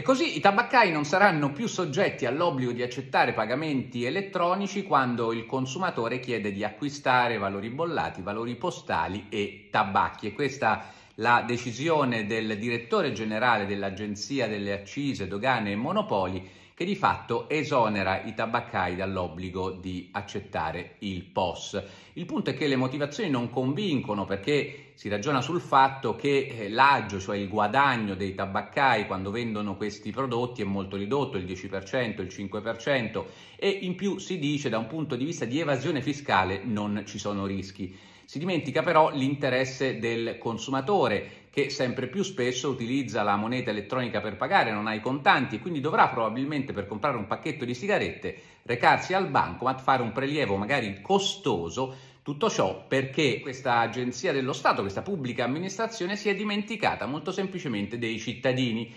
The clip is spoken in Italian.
E così i tabaccai non saranno più soggetti all'obbligo di accettare pagamenti elettronici quando il consumatore chiede di acquistare valori bollati, valori postali e tabacchi. E questa è la decisione del direttore generale dell'Agenzia delle Accise, Dogane e Monopoli che di fatto esonera i tabaccai dall'obbligo di accettare il POS. Il punto è che le motivazioni non convincono perché si ragiona sul fatto che eh, l'aggio, cioè il guadagno dei tabaccai quando vendono questi prodotti è molto ridotto, il 10%, il 5% e in più si dice da un punto di vista di evasione fiscale non ci sono rischi. Si dimentica però l'interesse del consumatore che sempre più spesso utilizza la moneta elettronica per pagare, non ha i contanti e quindi dovrà probabilmente per comprare un pacchetto di sigarette recarsi al bancomat, fare un prelievo magari costoso tutto ciò perché questa agenzia dello Stato, questa pubblica amministrazione si è dimenticata molto semplicemente dei cittadini.